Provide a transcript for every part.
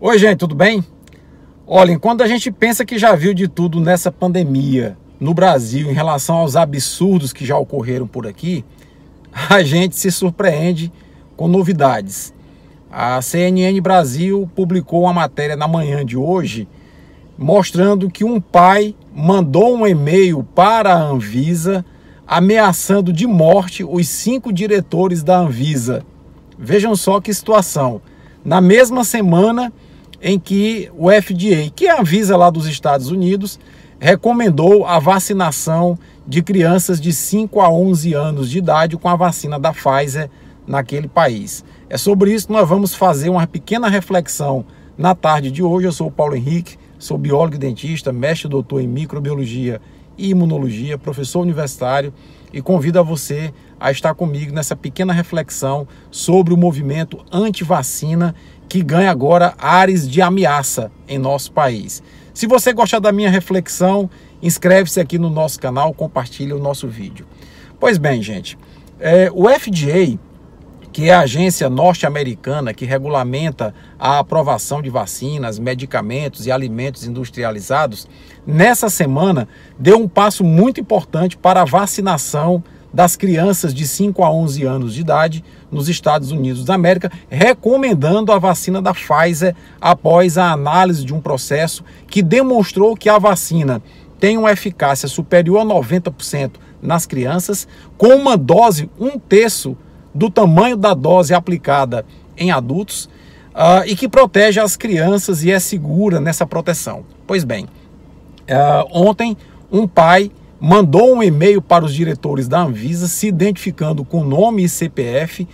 Oi, gente, tudo bem? Olha, enquanto a gente pensa que já viu de tudo nessa pandemia no Brasil em relação aos absurdos que já ocorreram por aqui, a gente se surpreende com novidades. A CNN Brasil publicou uma matéria na manhã de hoje mostrando que um pai mandou um e-mail para a Anvisa ameaçando de morte os cinco diretores da Anvisa. Vejam só que situação. Na mesma semana em que o FDA, que é a Visa lá dos Estados Unidos, recomendou a vacinação de crianças de 5 a 11 anos de idade com a vacina da Pfizer naquele país. É sobre isso que nós vamos fazer uma pequena reflexão na tarde de hoje. Eu sou o Paulo Henrique, sou biólogo e dentista, mestre doutor em microbiologia e imunologia, professor universitário e convido a você a estar comigo nessa pequena reflexão sobre o movimento anti-vacina que ganha agora ares de ameaça em nosso país. Se você gostar da minha reflexão, inscreve-se aqui no nosso canal, compartilha o nosso vídeo. Pois bem, gente, é, o FDA, que é a agência norte-americana que regulamenta a aprovação de vacinas, medicamentos e alimentos industrializados, nessa semana deu um passo muito importante para a vacinação das crianças de 5 a 11 anos de idade nos Estados Unidos da América, recomendando a vacina da Pfizer após a análise de um processo que demonstrou que a vacina tem uma eficácia superior a 90% nas crianças, com uma dose um terço do tamanho da dose aplicada em adultos uh, e que protege as crianças e é segura nessa proteção. Pois bem, uh, ontem um pai mandou um e-mail para os diretores da Anvisa se identificando com nome e CPF,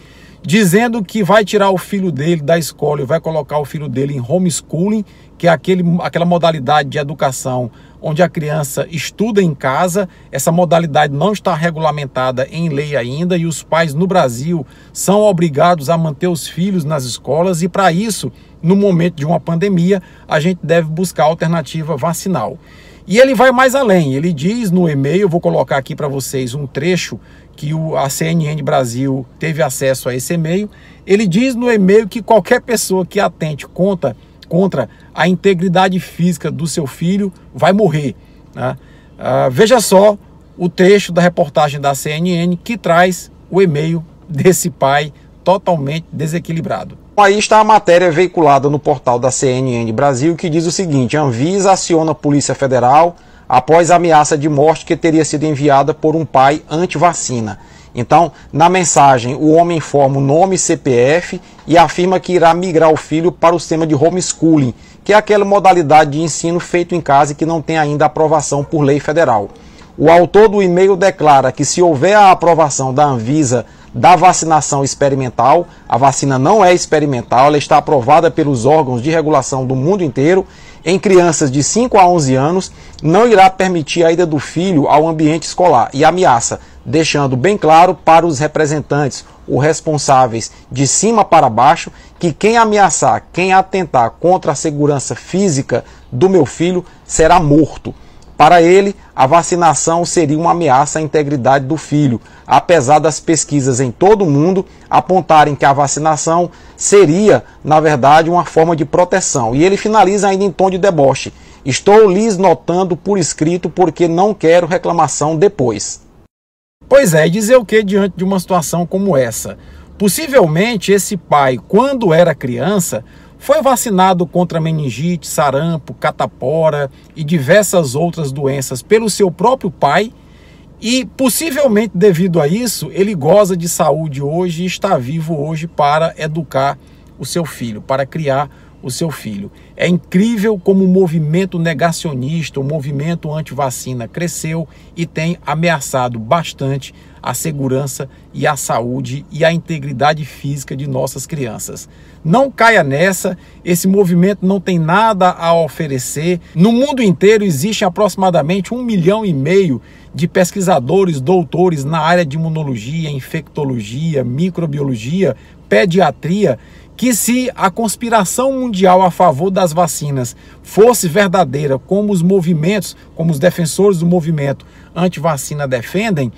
dizendo que vai tirar o filho dele da escola e vai colocar o filho dele em homeschooling, que é aquele, aquela modalidade de educação onde a criança estuda em casa. Essa modalidade não está regulamentada em lei ainda e os pais no Brasil são obrigados a manter os filhos nas escolas e para isso, no momento de uma pandemia, a gente deve buscar alternativa vacinal. E ele vai mais além, ele diz no e-mail, vou colocar aqui para vocês um trecho que a CNN Brasil teve acesso a esse e-mail. Ele diz no e-mail que qualquer pessoa que atente contra, contra a integridade física do seu filho vai morrer. Né? Uh, veja só o trecho da reportagem da CNN que traz o e-mail desse pai totalmente desequilibrado. Aí está a matéria veiculada no portal da CNN Brasil que diz o seguinte: Anvisa aciona a Polícia Federal após ameaça de morte que teria sido enviada por um pai anti-vacina. Então, na mensagem, o homem informa o nome CPF e afirma que irá migrar o filho para o sistema de homeschooling, que é aquela modalidade de ensino feito em casa e que não tem ainda aprovação por lei federal. O autor do e-mail declara que se houver a aprovação da Anvisa da vacinação experimental. A vacina não é experimental, ela está aprovada pelos órgãos de regulação do mundo inteiro. Em crianças de 5 a 11 anos, não irá permitir a ida do filho ao ambiente escolar e ameaça, deixando bem claro para os representantes ou responsáveis de cima para baixo que quem ameaçar, quem atentar contra a segurança física do meu filho será morto. Para ele, a vacinação seria uma ameaça à integridade do filho, apesar das pesquisas em todo o mundo apontarem que a vacinação seria, na verdade, uma forma de proteção. E ele finaliza ainda em tom de deboche: Estou lhes notando por escrito porque não quero reclamação depois. Pois é, e dizer o que diante de uma situação como essa? Possivelmente esse pai, quando era criança, foi vacinado contra meningite, sarampo, catapora e diversas outras doenças pelo seu próprio pai e possivelmente devido a isso ele goza de saúde hoje e está vivo hoje para educar o seu filho, para criar o seu filho. É incrível como o movimento negacionista, o movimento anti-vacina cresceu e tem ameaçado bastante a segurança e a saúde e a integridade física de nossas crianças. Não caia nessa, esse movimento não tem nada a oferecer. No mundo inteiro existem aproximadamente um milhão e meio de pesquisadores, doutores na área de imunologia, infectologia, microbiologia, pediatria que se a conspiração mundial a favor das vacinas fosse verdadeira, como os movimentos, como os defensores do movimento anti-vacina defendem,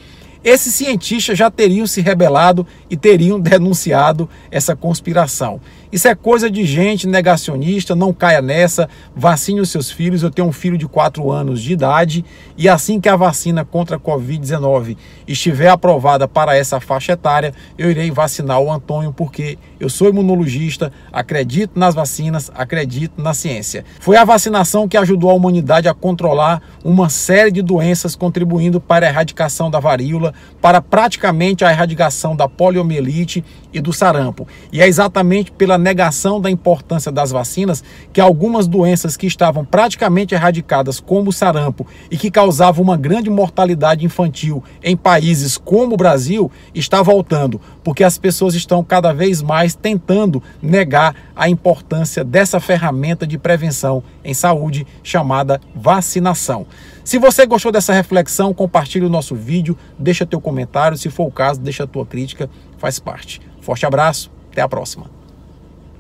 esses cientistas já teriam se rebelado e teriam denunciado essa conspiração. Isso é coisa de gente negacionista, não caia nessa, vacine os seus filhos. Eu tenho um filho de 4 anos de idade e assim que a vacina contra a Covid-19 estiver aprovada para essa faixa etária, eu irei vacinar o Antônio porque eu sou imunologista, acredito nas vacinas, acredito na ciência. Foi a vacinação que ajudou a humanidade a controlar uma série de doenças, contribuindo para a erradicação da varíola, para praticamente a erradicação da poliomielite e do sarampo. E é exatamente pela negação da importância das vacinas que algumas doenças que estavam praticamente erradicadas, como o sarampo, e que causavam uma grande mortalidade infantil em países como o Brasil, está voltando porque as pessoas estão cada vez mais tentando negar a importância dessa ferramenta de prevenção em saúde chamada vacinação. Se você gostou dessa reflexão, compartilhe o nosso vídeo, deixa teu comentário, se for o caso, deixa a tua crítica, faz parte. Forte abraço, até a próxima.